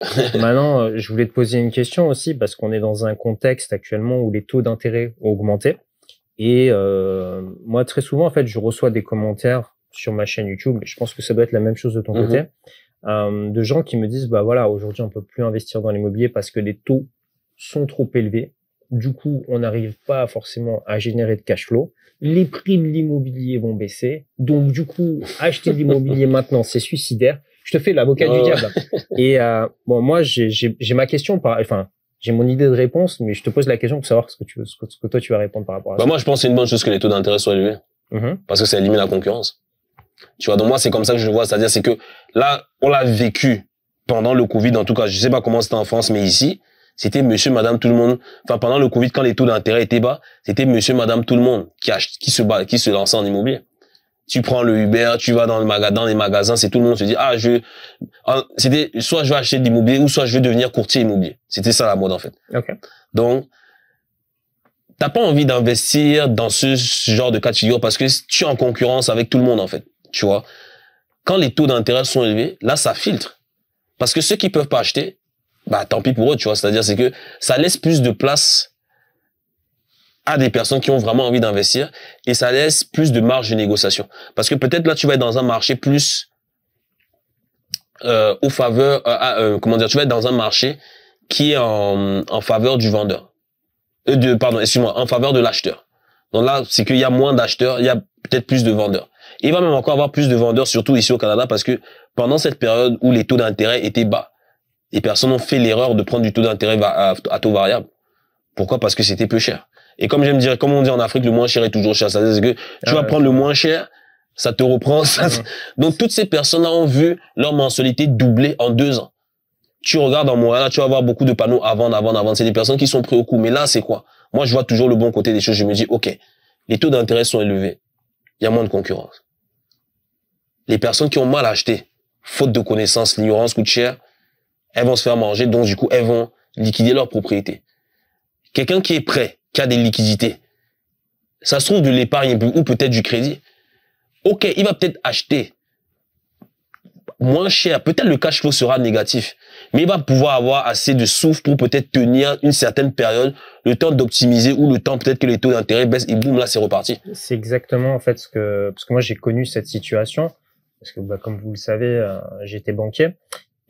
Maintenant, euh, je voulais te poser une question aussi parce qu'on est dans un contexte actuellement où les taux d'intérêt ont augmenté. Et euh, moi, très souvent, en fait, je reçois des commentaires sur ma chaîne YouTube. Je pense que ça doit être la même chose de ton mhm. côté, euh, de gens qui me disent bah voilà, aujourd'hui, on ne peut plus investir dans l'immobilier parce que les taux sont trop élevés. Du coup, on n'arrive pas forcément à générer de cash flow. Les prix de l'immobilier vont baisser. Donc, du coup, acheter de l'immobilier maintenant, c'est suicidaire je te fais l'avocat du diable. Et euh, bon, moi, j'ai ma question, par, enfin, j'ai mon idée de réponse, mais je te pose la question pour savoir ce que, tu, ce que toi tu vas répondre par rapport à bah Moi, je pense que c'est une bonne chose que les taux d'intérêt soient élevés, mm-hmm. parce que ça élimine la concurrence. Tu vois, donc moi, c'est comme ça que je vois, c'est-à-dire c'est que là, on l'a vécu pendant le Covid, en tout cas, je sais pas comment c'était en France, mais ici, c'était monsieur, madame, tout le monde. Enfin, pendant le Covid, quand les taux d'intérêt étaient bas, c'était monsieur, madame, tout le monde qui, qui se bat, qui se lançait en immobilier tu prends le Uber, tu vas dans le magasin, les magasins, c'est tout le monde se dit ah je ah, c'était soit je vais acheter de l'immobilier ou soit je vais devenir courtier immobilier. C'était ça la mode en fait. Okay. Donc t'as pas envie d'investir dans ce genre de cas de parce que tu es en concurrence avec tout le monde en fait. Tu vois. Quand les taux d'intérêt sont élevés, là ça filtre parce que ceux qui peuvent pas acheter, bah tant pis pour eux, tu vois. C'est-à-dire c'est que ça laisse plus de place à des personnes qui ont vraiment envie d'investir et ça laisse plus de marge de négociation. Parce que peut-être là, tu vas être dans un marché plus euh, au euh, euh, comment dire, tu vas être dans un marché qui est en, faveur du vendeur. Euh, de, pardon, excuse-moi, en faveur de l'acheteur. Donc là, c'est qu'il y a moins d'acheteurs, il y a peut-être plus de vendeurs. il va même encore avoir plus de vendeurs, surtout ici au Canada, parce que pendant cette période où les taux d'intérêt étaient bas, les personnes ont fait l'erreur de prendre du taux d'intérêt à, taux variable. Pourquoi Parce que c'était plus cher. Et comme comme on dit en Afrique, le moins cher est toujours cher. Ça veut dire que tu vas prendre le moins cher, ça te reprend. Mm-hmm. Donc toutes ces personnes ont vu leur mensualité doubler en deux ans. Tu regardes en Montréal, tu vas voir beaucoup de panneaux avant, avant, avant. C'est des personnes qui sont prises au coup. Mais là, c'est quoi Moi, je vois toujours le bon côté des choses. Je me dis, ok, les taux d'intérêt sont élevés. Il y a moins de concurrence. Les personnes qui ont mal acheté, faute de connaissances, l'ignorance coûte cher, elles vont se faire manger. Donc du coup, elles vont liquider leur propriété. Quelqu'un qui est prêt qui des liquidités. Ça se trouve de l'épargne ou peut-être du crédit. Ok, il va peut-être acheter moins cher. Peut-être le cash flow sera négatif, mais il va pouvoir avoir assez de souffle pour peut-être tenir une certaine période, le temps d'optimiser ou le temps peut-être que les taux d'intérêt baissent et boum, là c'est reparti. C'est exactement en fait ce que, parce que moi j'ai connu cette situation, parce que bah, comme vous le savez, euh, j'étais banquier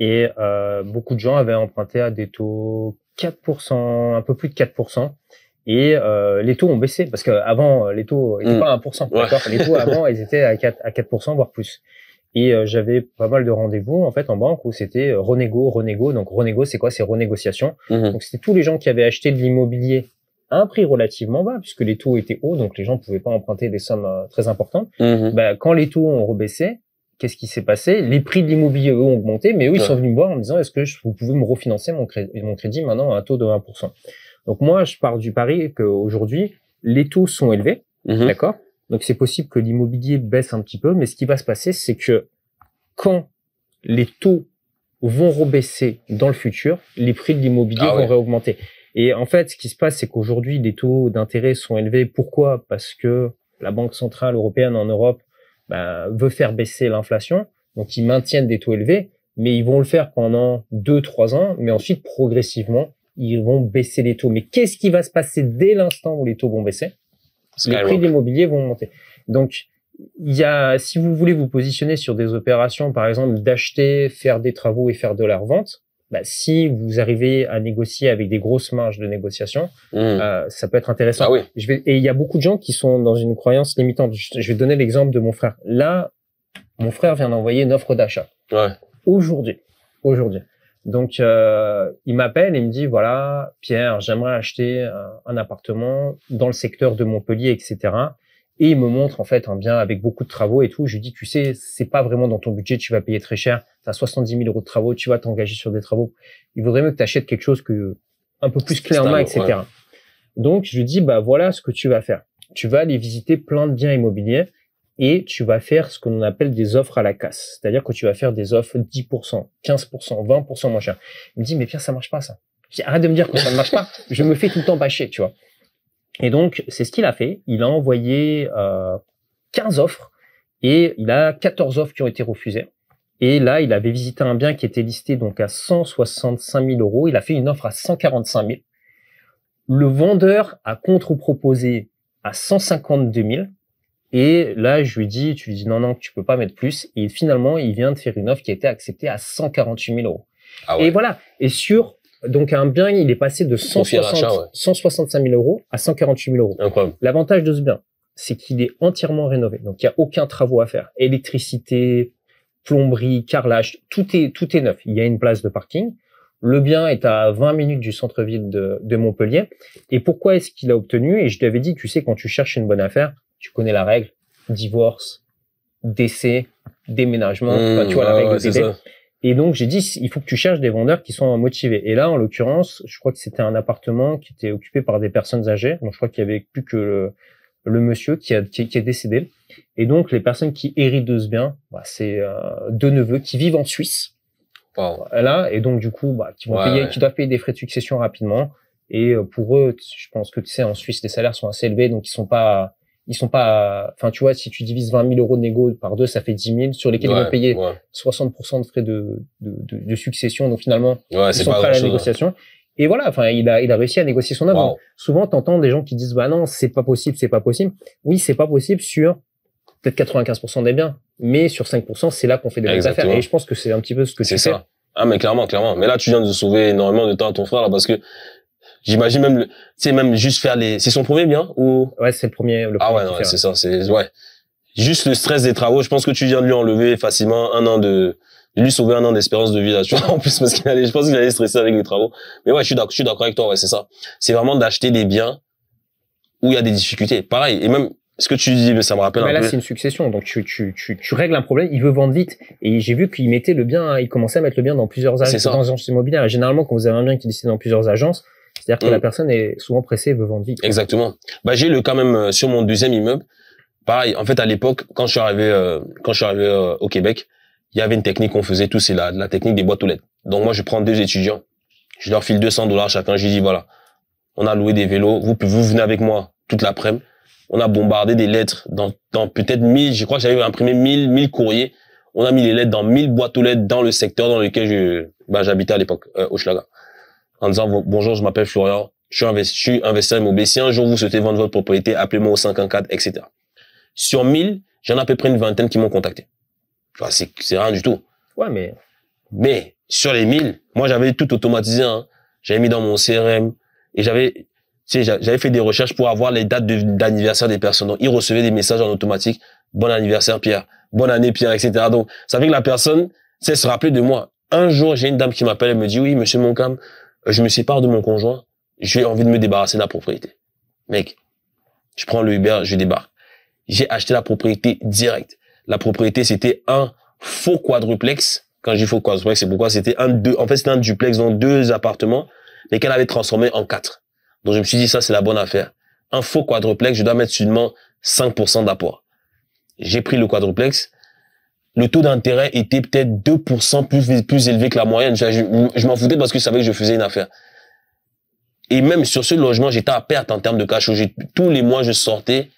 et euh, beaucoup de gens avaient emprunté à des taux 4%, un peu plus de 4% et euh, les taux ont baissé parce qu'avant euh, les taux n'étaient mm. pas à 1%. les taux avant ils étaient à 4 à 4% voire plus. Et euh, j'avais pas mal de rendez-vous en fait en banque où c'était renégo, renégo. Donc renégo, c'est quoi C'est renégociation. Mm-hmm. Donc c'était tous les gens qui avaient acheté de l'immobilier à un prix relativement bas puisque les taux étaient hauts, donc les gens pouvaient pas emprunter des sommes très importantes. Mm-hmm. Bah, quand les taux ont rebaissé, qu'est-ce qui s'est passé Les prix de l'immobilier, ont augmenté, mais eux, ils sont venus me voir en me disant, est-ce que vous pouvez me refinancer mon mon crédit maintenant à un taux de 1% donc moi, je parle du pari qu'aujourd'hui, les taux sont élevés, mhm. d'accord Donc c'est possible que l'immobilier baisse un petit peu, mais ce qui va se passer, c'est que quand les taux vont rebaisser dans le futur, les prix de l'immobilier ah vont réaugmenter. Et en fait, ce qui se passe, c'est qu'aujourd'hui, les taux d'intérêt sont élevés. Pourquoi Parce que la Banque centrale européenne en Europe bah, veut faire baisser l'inflation, donc ils maintiennent des taux élevés, mais ils vont le faire pendant 2-3 ans, mais ensuite, progressivement, ils vont baisser les taux. Mais qu'est-ce qui va se passer dès l'instant où les taux vont baisser Les prix de l'immobilier vont monter. Donc, il y a, si vous voulez vous positionner sur des opérations, par exemple, d'acheter, faire des travaux et faire de la revente, bah, si vous arrivez à négocier avec des grosses marges de négociation, hmm. euh, ça peut être intéressant. Ah oui. je vais, et il y a beaucoup de gens qui sont dans une croyance limitante. Je, je vais donner l'exemple de mon frère. Là, mon frère vient d'envoyer une offre d'achat. Ouais. Aujourd'hui. Aujourd'hui. Donc, euh, il m'appelle et me dit, voilà, Pierre, j'aimerais acheter un, appartement dans le secteur de Montpellier, etc. Et il me montre en fait un bien avec beaucoup de travaux et tout. Je lui dis, tu sais, c'est pas vraiment dans ton budget, tu vas payer très cher. Tu as 70 000 euros de travaux, tu vas t'engager sur des travaux. Il vaudrait mieux que tu achètes quelque chose que un peu plus clairement, etc. Donc, je lui dis, bah voilà ce que tu vas faire. Tu vas aller visiter plein de biens immobiliers et tu vas faire ce qu'on appelle des offres à la casse. C'est-à-dire que tu vas faire des offres 10%, 15%, 20% moins cher. Il me dit, mais Pierre, ça marche pas, ça. arrête de me dire que ça ne marche pas. Je me fais tout le temps bâcher, tu vois. Et donc, c'est ce qu'il a fait. Il a envoyé 15 euh, offres et il a 14 offres qui ont été refusées. Et là, il avait visité un bien qui était listé donc à 165 000 euros. Il a fait une offre à 145 000. Le vendeur a contre-proposé à 152 000 et là, je lui dis, tu lui dis non, non, tu peux pas mettre plus. Et finalement, il vient de faire une offre qui a été acceptée à 148 000 euros. Ah Et voilà. Et sur donc un bien, il est passé de 165 000 euros à 148 000 euros. L'avantage de ce bien, c'est qu'il est entièrement rénové. Donc il n'y a aucun travaux à faire. Électricité, plomberie, carrelage, tout est tout est neuf. Il y a une place de parking. Le bien est à 20 minutes du centre-ville de, Montpellier. Et pourquoi est-ce qu'il a obtenu Et je t'avais dit, tu sais, quand tu cherches une bonne affaire, tu connais la règle, divorce, décès, déménagement, tu hmm, vois la règle des Et donc j'ai dit, il faut que tu cherches des vendeurs qui sont motivés. Et là, en l'occurrence, je crois que c'était un appartement qui était occupé par des personnes âgées. Donc je crois qu'il y avait plus que le, monsieur qui, a, qui, est décédé. Et donc les personnes qui héritent de ce bien, bah, c'est euh, deux neveux qui vivent en Suisse. Là, et donc du coup, bah, qui vont payer, qui doivent payer des frais de succession rapidement. Et euh, pour eux, je pense que tu sais, en Suisse, les salaires sont assez élevés, donc ils sont pas ils sont pas, enfin, tu vois, si tu divises 20 000 euros de négo par deux, ça fait 10 000, sur lesquels ils vont payer 60% de frais de, de, de, succession. Donc finalement, ils sont prêts à la négociation. Et voilà, enfin, il a, il a réussi à négocier son œuvre. souvent Souvent, t'entends des gens qui disent, bah non, c'est pas possible, c'est pas possible. Oui, c'est pas possible sur peut-être 95% des biens, mais sur 5%, c'est là qu'on fait des bonnes affaires. Et je pense que c'est un petit peu ce que c'est ça. Ah mais clairement, clairement. Mais là, tu viens de sauver énormément de temps à ton frère là parce que J'imagine même, tu même juste faire les, c'est son premier bien ou? Ouais, c'est le premier, le ah premier Ah ouais, c'est ça, c'est, ouais. Juste le stress des travaux, je pense que tu viens de lui enlever facilement un an de, lui sauver un an d'espérance de vie là, tu en plus parce qu'il allait, je pense qu'il allait stresser avec les travaux. Mais ouais, je suis d'accord, je suis d'accord avec toi, ouais, c'est ça. C'est vraiment d'acheter des biens où il y a des difficultés. Pareil, et même, ce que tu dis, mais ça me rappelle un là, Là, c'est une succession. Donc, tu, tu, tu, tu, règles un problème. Il veut vendre vite. Et j'ai vu qu'il mettait le bien, il commençait à mettre le bien dans plusieurs agences, immobilières. Et généralement, quand vous avez un bien qui est dans plusieurs agences, c'est-à-dire que la mm. personne est souvent pressée veut vendre vite. Exactement. Bah, j'ai le quand même euh, sur mon deuxième immeuble. Pareil, en fait, à l'époque, quand je suis arrivé, euh, quand je suis arrivé euh, au Québec, il y avait une technique qu'on faisait tous, c'est la, technique des boîtes aux lettres. Donc moi, je prends deux étudiants, je leur file 200 dollars chacun, je dis voilà, on a loué des vélos, vous, vous venez avec moi toute l'après-midi, on a bombardé des lettres dans, peut-être 1000, je crois que j'avais imprimé 1000, 1000 courriers, on a mis les lettres dans 1000 boîtes aux lettres dans le secteur dans lequel je, bah, j'habitais à l'époque, au Schlager en disant bonjour, je m'appelle Florian, je suis, investi, investisseur immobilier. Si un jour vous souhaitez vendre votre propriété, appelez-moi au 514, etc. Sur 1000, j'en ai à peu près une vingtaine qui m'ont contacté. c'est rien du tout. Ouais, mais. Mais sur les 1000, moi j'avais tout automatisé. Hein. J'avais mis dans mon CRM et j'avais j'avais fait des recherches pour avoir les dates d'anniversaire des personnes. Donc, ils recevaient des messages en automatique. Bon anniversaire, Pierre. Bonne année, Pierre, etc. Donc, ça fait que la personne, c'est se rappeler de moi. Un jour, j'ai une dame qui m'appelle, et me dit, oui, monsieur Moncam, je me sépare de mon conjoint, j'ai envie de me débarrasser de la propriété. Mec, je prends le Uber, je débarque. J'ai acheté la propriété directe. La propriété, c'était un faux quadruplex. Quand j'ai dis faux quadruplex, c'est pourquoi c'était un deux, en fait, c'était un duplex dans deux appartements, mais qu'elle avait transformé en quatre. Donc, je me suis dit, ça, c'est la bonne affaire. Un faux quadruplex, je dois mettre seulement 5% d'apport. J'ai pris le quadruplex, le taux d'intérêt était peut-être 2% plus, plus élevé que la moyenne. Je, m'en foutais parce que je savais que je faisais une affaire. Et même sur ce logement, j'étais à perte en termes de cash. Tous les mois, je sortais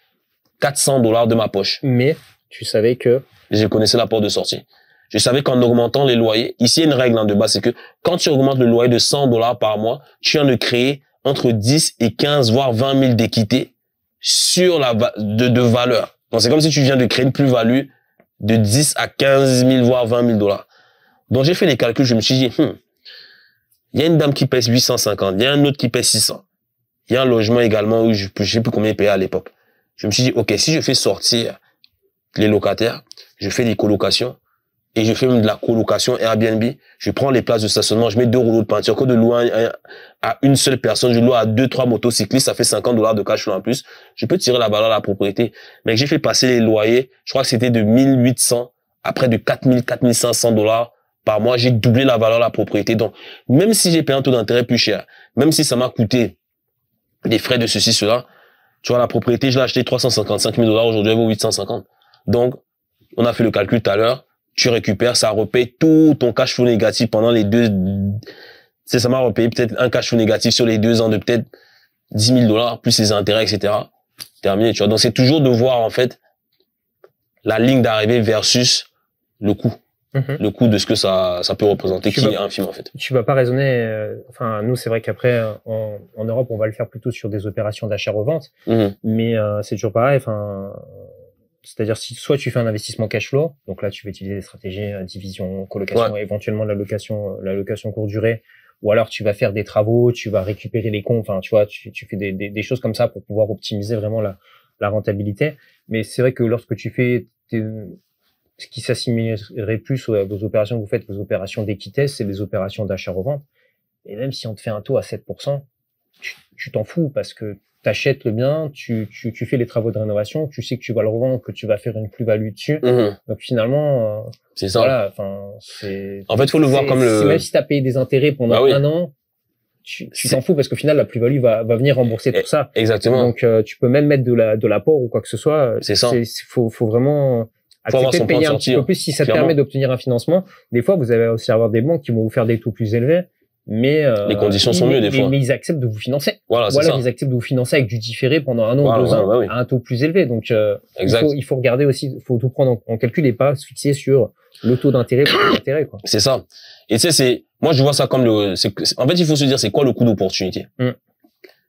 400 dollars de ma poche. Mais tu savais que... Je connaissais la porte de sortie. Je savais qu'en augmentant les loyers, ici, il y a une règle en de bas, c'est que quand tu augmentes le loyer de 100 dollars par mois, tu viens de créer entre 10 et 15, voire 20 000 d'équité sur la de, de valeur. Donc, c'est comme si tu viens de créer une plus-value de 10 à 15 000, voire 20 000 dollars. Donc j'ai fait les calculs, je me suis dit, hmm, il y a une dame qui pèse 850, il y a un autre qui pèse 600. Il y a un logement également où je ne sais plus combien il payait à l'époque. Je me suis dit, ok, si je fais sortir les locataires, je fais des colocations, et je fais même de la colocation Airbnb. Je prends les places de stationnement, je mets deux rouleaux de peinture. Que de louer hein, à, une seule personne, je loue à deux, trois motocyclistes, ça fait 50 dollars de cash flow en plus. Je peux tirer la valeur de la propriété. Mais j'ai fait passer les loyers, je crois que c'était de 1800 à près de 4000, 4500 dollars par mois. J'ai doublé la valeur de la propriété. Donc, même si j'ai payé un taux d'intérêt plus cher, même si ça m'a coûté les frais de ceci, cela, tu vois, la propriété, je l'ai acheté 355 000 dollars, aujourd'hui, elle vaut 850. Donc, on a fait le calcul tout à l'heure tu récupères, ça repaye tout ton cash flow négatif pendant les deux, c'est ça m'a repayé peut-être un cash flow négatif sur les deux ans de peut-être 10 000 dollars, plus les intérêts, etc. Terminé, tu vois. Donc, c'est toujours de voir, en fait, la ligne d'arrivée versus le coût. Mm-hmm. Le coût de ce que ça, ça peut représenter, tu qui est un en fait. Tu vas pas raisonner, euh, enfin, nous, c'est vrai qu'après, euh, en, Europe, on va le faire plutôt sur des opérations d'achat-revente. Mm-hmm. Mais euh, c'est toujours pareil, enfin, c'est-à-dire, si soit tu fais un investissement cash flow, donc là, tu vas utiliser des stratégies euh, division, colocation, éventuellement de la location, euh, la location court durée, ou alors tu vas faire des travaux, tu vas récupérer les comptes, enfin, tu vois, tu, fais des, choses comme ça pour pouvoir optimiser vraiment la, rentabilité. Mais c'est vrai que lorsque tu fais ce qui s'assimilerait plus aux, opérations que vous faites, aux opérations d'équité, c'est les opérations d'achat-revente. Et même si on te fait un taux à 7%, tu t'en fous parce que t'achètes le bien, tu, tu, tu, fais les travaux de rénovation, tu sais que tu vas le revendre, que tu vas faire une plus-value dessus. Mhm. Donc finalement, euh, c'est ça. Voilà, enfin, En fait, faut le voir comme le. Même si as payé des intérêts pendant bah un an, tu t'en fous parce qu'au final, la plus-value va, va venir rembourser tout eh, ça. Exactement. Donc euh, tu peux même mettre de la de l'apport ou quoi que ce soit. C'est ça. Faut faut vraiment. Faut accepter de payer un petit peu plus si ça te permet d'obtenir un financement. Des fois, vous allez aussi avoir des banques qui vont vous faire des taux plus élevés mais euh, les conditions sont mieux des fois. Mais ils acceptent de vous financer. Voilà, ça. ils acceptent de vous financer avec du différé pendant un an ou deux ans bah à un taux plus élevé. Donc euh, il faut, il, faut, regarder aussi, il faut tout prendre en, calcul et pas se fixer sur le taux d'intérêt pour l'intérêt. C'est ça. Et tu sais, c'est moi je vois ça comme le. En fait, il faut se dire c'est quoi le coût d'opportunité. Mm.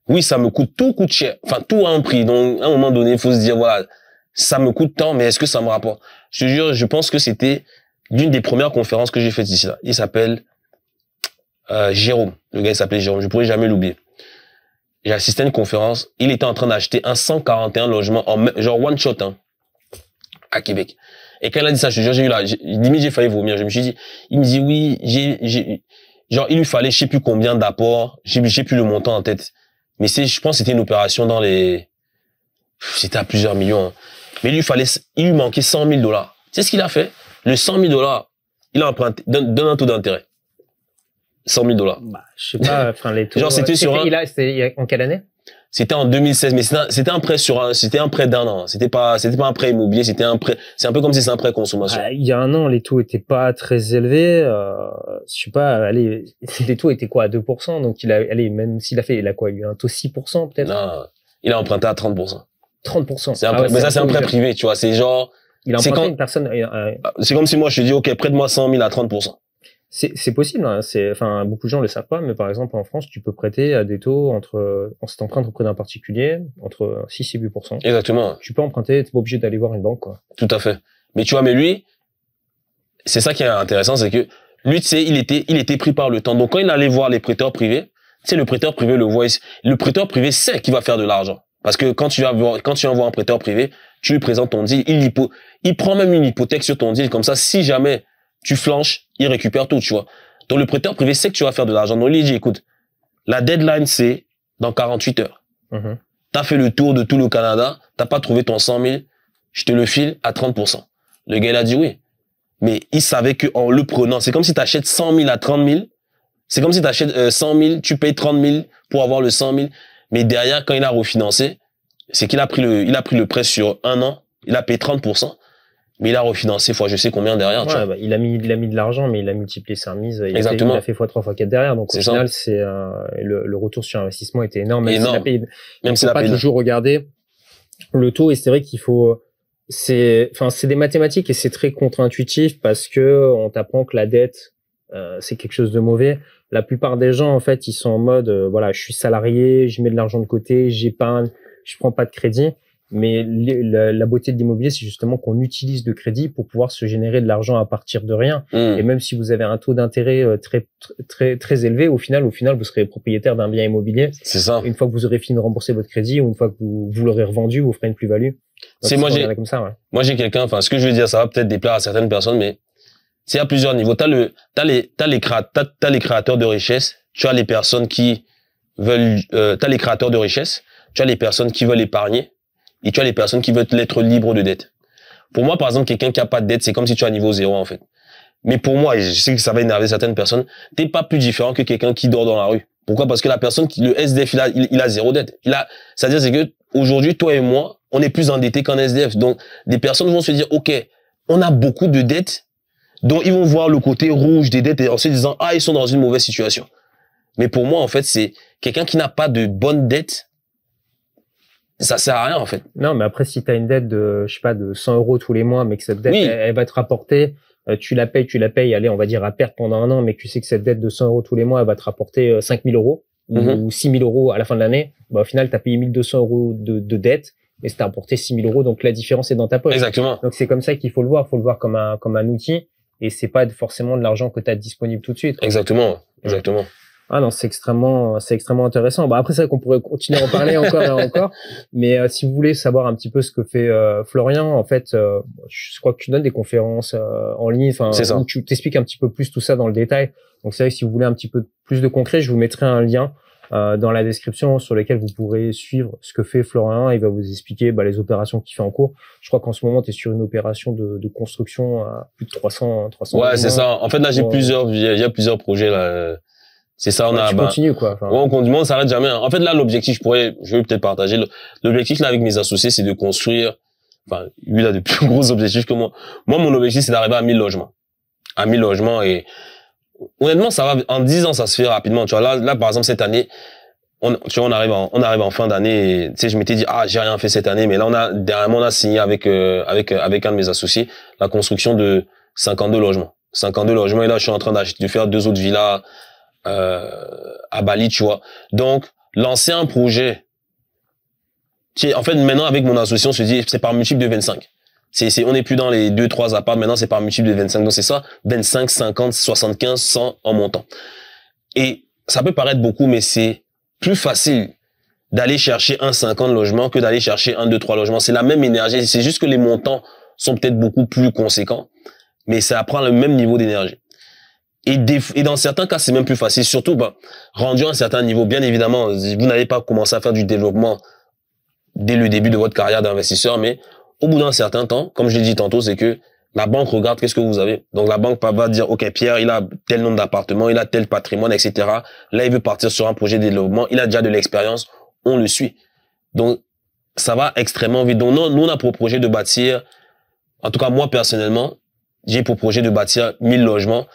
Oui, ça me coûte tout coûte cher, enfin tout a un prix. Donc à un moment donné, il faut se dire voilà, ça me coûte tant, mais est-ce que ça me rapporte Je te jure, je pense que c'était l'une des premières conférences que j'ai faites ici. Là. Il s'appelle euh, Jérôme. Le gars, il s'appelait Jérôme. Je pourrais jamais l'oublier. J'ai assisté à une conférence. Il était en train d'acheter un 141 logement en, genre one shot, hein, à Québec. Et quand il a dit ça, je j'ai eu là, j'ai failli vomir. Je me suis dit, il me dit oui, j'ai, genre, il lui fallait, je sais plus combien d'apports, j'ai, j'ai plus le montant en tête. Mais c'est, je pense, que c'était une opération dans les, c'était à plusieurs millions. Hein. Mais il lui fallait, il lui manquait 100 000 dollars. Tu sais ce qu'il a fait? Le 100 000 dollars, il a emprunté, donne un taux d'intérêt. 100 000 dollars. Bah, sais pas, enfin les taux. Genre c'était euh, sur en quelle année C'était en 2016, mais c'était un, prêt sur c'était un prêt d'un an. C'était pas, c'était pas un prêt immobilier, c'était un prêt. C'est un peu comme si c'est un prêt consommation. Bah, il y a un an, les taux étaient pas très élevés. Euh, je sais pas, allez, les taux étaient quoi à 2%, donc il a, allez, même s'il a fait, il a quoi, il a eu un taux 6% peut-être. Non, il a emprunté à 30%. 30%. mais ça c'est un ah prêt privé, tu vois. C'est genre. Il a emprunté une personne. Euh, euh, c'est comme si moi je te dis, ok, prête-moi 100 000 à 30%. C'est possible, hein, c'est enfin beaucoup de gens le savent pas, mais par exemple en France, tu peux prêter à des taux entre en cette empreinte auprès d'un particulier entre 6 et 8 Exactement. Tu peux emprunter, t'es pas obligé d'aller voir une banque Tout à fait. Mais tu vois, mais lui, c'est ça qui est intéressant, c'est que lui, tu sais, il était il était pris par le temps. Donc quand il allait voir les prêteurs privés, tu sais, le prêteur privé le voit, le prêteur privé sait qu'il va faire de l'argent. Parce que quand tu, vas voir, quand tu envoies un prêteur privé, tu lui présentes ton deal, il, il prend même une hypothèque sur ton deal. Comme ça, si jamais tu flanches, il récupère tout, tu vois. Donc le prêteur privé sait que tu vas faire de l'argent. Donc il dit, écoute, la deadline, c'est dans 48 heures. Mhm. Tu as fait le tour de tout le Canada, t'as pas trouvé ton 100 000, je te le file à 30 Le gars, il a dit oui. Mais il savait qu'en le prenant, c'est comme si tu achètes 100 000 à 30 000. C'est comme si tu achètes 100 euh, 000, tu payes 30 000 pour avoir le 100 000. Mais derrière, quand il a refinancé, c'est qu'il a pris le, il a pris le prêt sur un an, il a payé 30 mais il a refinancé fois je sais combien derrière. tu vois. Bah, il a mis il a mis de l'argent, mais il a multiplié sa mise. Il Exactement. A fait, fois trois fois quatre derrière. Donc au final, c'est euh, le, retour sur investissement était énorme. Même énorme. même si faut pas toujours regarder le taux. Et c'est vrai qu'il faut c'est enfin c'est des mathématiques et c'est très contre-intuitif parce que on t'apprend que la dette euh, c'est quelque chose de mauvais. La plupart des gens en fait ils sont en mode euh, voilà je suis salarié, je mets de l'argent de côté, j'épargne, je prends pas de crédit. Mais la, beauté de l'immobilier, c'est justement qu'on utilise de crédit pour pouvoir se générer de l'argent à partir de rien. Mmh. Et même si vous avez un taux d'intérêt euh, très, très, très élevé, au final, au final, vous serez propriétaire d'un bien immobilier. C'est ça. Une fois que vous aurez fini de rembourser votre crédit ou une fois que vous, vous l'aurez revendu, vous ferez une plus-value. C'est moi j'ai, moi j'ai quelqu'un, enfin, ce que je veux dire, ça va peut-être déplaire à certaines personnes, mais c'est à plusieurs niveaux. T'as le, t'as les, t'as les, les créateurs de richesse, tu as les personnes qui veulent, euh, t'as les créateurs de richesse, tu as les personnes qui veulent épargner, et tu as les personnes qui veulent être libres de dette. Pour moi, par exemple, quelqu'un qui a pas de dette, c'est comme si tu as à niveau zéro, en fait. Mais pour moi, et je sais que ça va énerver certaines personnes, t'es pas plus différent que quelqu'un qui dort dans la rue. Pourquoi? Parce que la personne qui, le SDF, il a, zéro dette. Il a, c'est-à-dire, c'est que, aujourd'hui, toi et moi, on est plus endettés qu'un SDF. Donc, des personnes vont se dire, OK, on a beaucoup de dettes, donc ils vont voir le côté rouge des dettes et en se disant, ah, ils sont dans une mauvaise situation. Mais pour moi, en fait, c'est quelqu'un qui n'a pas de bonne dette ça sert à rien en fait. Non, mais après, si tu as une dette de, je sais pas, de 100 euros tous les mois, mais que cette dette, elle, va te rapporter, euh, tu la payes, tu la payes, allez, on va dire à perte pendant un an, mais que tu sais que cette dette de 100 euros tous les mois, elle va te rapporter 5000 euh, euros ou 6000 mhm. euros à la fin de l'année, bah, au final, tu as payé 1200 euros de, dette, mais c'est rapporté 6000 euros, donc la différence est dans ta poche. Exactement. Donc c'est comme ça qu'il faut le voir, faut le voir comme un, comme un outil, et c'est pas forcément de l'argent que tu as disponible tout de suite. Exactement, exactement. Ah non, c'est extrêmement, c'est extrêmement intéressant. Bah après vrai qu'on pourrait continuer à en parler encore et encore. Mais euh, si vous voulez savoir un petit peu ce que fait euh, Florian, en fait, euh, je crois que tu donnes des conférences en ligne, enfin, où tu t'expliques un petit peu plus tout ça dans le détail. Donc c'est vrai que si vous voulez un petit peu plus de concret, je vous mettrai un lien dans la description sur lequel vous pourrez suivre ce que fait Florian. Il va vous expliquer bah, les opérations qu'il fait en cours. Je crois qu'en ce moment, tu es sur une opération de, de, construction à plus de 300, 300. Ouais, c'est ça. En fait, là, j'ai plusieurs, il y a plusieurs projets là c'est ça, on a. Tu bah, continues, quoi. Enfin, on continue, on s'arrête jamais. Hein. En fait, là, l'objectif, je pourrais, je vais peut-être partager. L'objectif là avec mes associés, c'est de construire. Enfin, lui il a des plus gros objectifs que moi. Moi, mon objectif, c'est d'arriver à 1000 logements, à 1000 logements et honnêtement, ça va. En 10 ans, ça se fait rapidement. Tu vois, là, là, par exemple, cette année, on, tu vois, on arrive en, on arrive en fin d'année. Tu sais, je m'étais dit, ah, j'ai rien fait cette année, mais là, on a dernièrement, on a signé avec euh, avec euh, avec un de mes associés la construction de 52 logements. 52 logements et là je suis en train d'acheter de faire deux autres villas euh, à Bali, tu vois. Donc, lancer un projet. Qui en fait, maintenant, avec mon association, se dit c'est par multiple de 25. on n'est plus dans les 2, 3 apparts. Maintenant, c'est par multiple de 25. Donc, c'est ça. 25, 50, 75, 100 en montant. Et ça peut paraître beaucoup, mais c'est plus facile d'aller chercher un 50 logements que d'aller chercher un, 2, 3 logements. C'est la même énergie. C'est juste que les montants sont peut-être beaucoup plus conséquents, mais ça prend le même niveau d'énergie. Et, dans certains cas, c'est même plus facile. Surtout, bah, rendu à un certain niveau, bien évidemment, vous n'allez pas commencer à faire du développement dès le début de votre carrière d'investisseur, mais au bout d'un certain temps, comme je l'ai dit tantôt, c'est que la banque regarde qu'est-ce que vous avez. Donc la banque va dire, OK, Pierre, il a tel nombre d'appartements, il a tel patrimoine, etc. Là, il veut partir sur un projet de développement, il a déjà de l'expérience, on le suit. Donc, ça va extrêmement vite. Donc, nous, on a pour projet de bâtir, en tout cas, moi, personnellement, j'ai pour projet de bâtir 1000 logements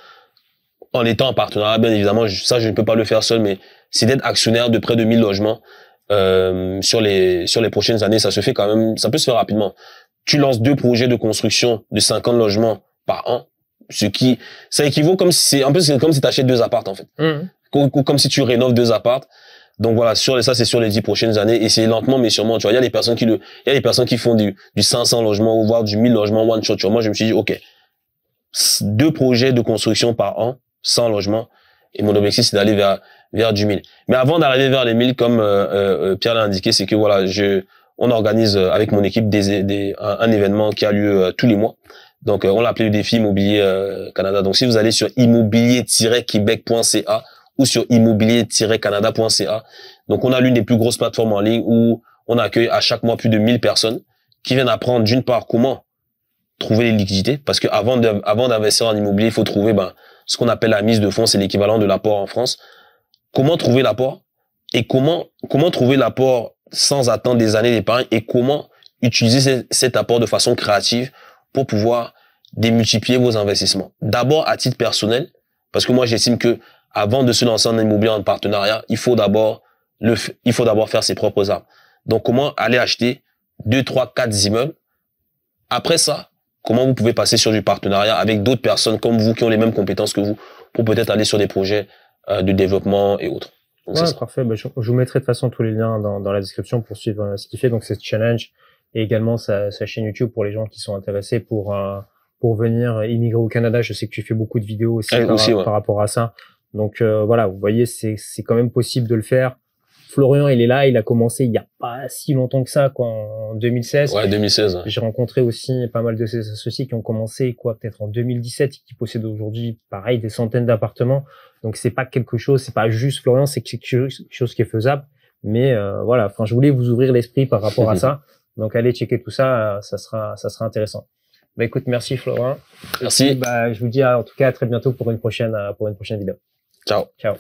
en étant en partenariat, bien évidemment, ça je ne peux pas le faire seul, mais c'est d'être actionnaire de près de 1000 logements euh, sur les sur les prochaines années. Ça se fait quand même, ça peut se faire rapidement. Tu lances deux projets de construction de 50 logements par an, ce qui ça équivaut comme si c'est un peu comme si tu achètes deux appartes en fait, mmh. comme, si tu rénoves deux appartes. Donc voilà, sur ça c'est sur les dix prochaines années et c'est lentement mais sûrement. Tu vois, il y a des personnes qui le, il y a des personnes qui font du, du 500 logements ou voire du 1000 logements one shot. Tu vois, moi je me suis dit ok, deux projets de construction par an, sans logement. Et mon objectif, c'est d'aller vers vers du 1000. Mais avant d'arriver vers les 1000, comme euh, euh, euh, Pierre l'a indiqué, c'est que voilà, je on organise avec mon équipe des, un, événement qui a lieu tous les mois. Donc on l'a appelé le défi immobilier Canada. Donc si vous allez sur immobilier-québec.ca ou sur immobilier-canada.ca, donc on a l'une des plus grosses plateformes en ligne où on accueille à chaque mois plus de 1000 personnes qui viennent apprendre d'une part comment trouver les liquidités parce que avant avant d'investir en immobilier, il faut trouver ben ce qu'on appelle la mise de fonds, c'est l'équivalent de l'apport en France. Comment trouver l'apport et comment comment trouver l'apport sans attendre des années d'épargne et comment utiliser cet apport de façon créative pour pouvoir démultiplier vos investissements. D'abord à titre personnel, parce que moi j'estime que avant de se lancer en immobilier en partenariat, il faut d'abord le, il faut d'abord faire ses propres armes. Donc comment aller acheter deux, trois, quatre immeubles. Après ça, Comment vous pouvez passer sur du partenariat avec d'autres personnes comme vous qui ont les mêmes compétences que vous pour peut-être aller sur des projets euh, de développement et autres. parfait. Ben, je, vous mettrai de toute façon tous les liens dans, la description pour suivre euh, ce qu'il fait. Donc, c'est challenge et également sa, chaîne YouTube pour les gens qui sont intéressés pour euh, pour venir immigrer au Canada. Je sais que tu fais beaucoup de vidéos aussi, par, rapport à ça. Donc voilà, vous voyez, c'est c'est quand même possible de le faire. Florian, il est là, il a commencé il y a pas si longtemps que ça, quoi, en 2016. Ouais, 2016. J'ai rencontré aussi pas mal de ces associés qui ont commencé, quoi, peut-être en 2017 et qui possèdent aujourd'hui, pareil, des centaines d'appartements. Donc c'est pas quelque chose, c'est pas juste Florian, c'est quelque chose qui est faisable. Mais euh, voilà, enfin, je voulais vous ouvrir l'esprit par rapport à ça. Donc allez checker tout ça, ça sera, ça sera intéressant. Bah écoute, merci Florian. Merci. Bah, je vous dis à, en tout cas très bientôt pour une prochaine, pour une prochaine vidéo. Ciao. Ciao.